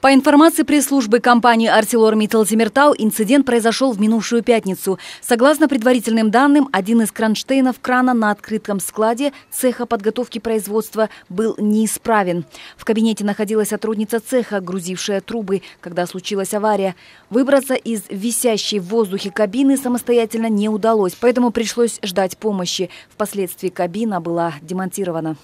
По информации пресс-службы компании ArcelorMittal Тимиртау, инцидент произошел в минувшую пятницу. Согласно предварительным данным, один из кронштейнов крана на открытом складе цеха подготовки производства был неисправен. В кабинете находилась сотрудница цеха, грузившая трубы, когда случилась авария. Выбраться из висящей в воздухе кабины самостоятельно не удалось, поэтому пришлось ждать помощи. Впоследствии кабина была демонтирована.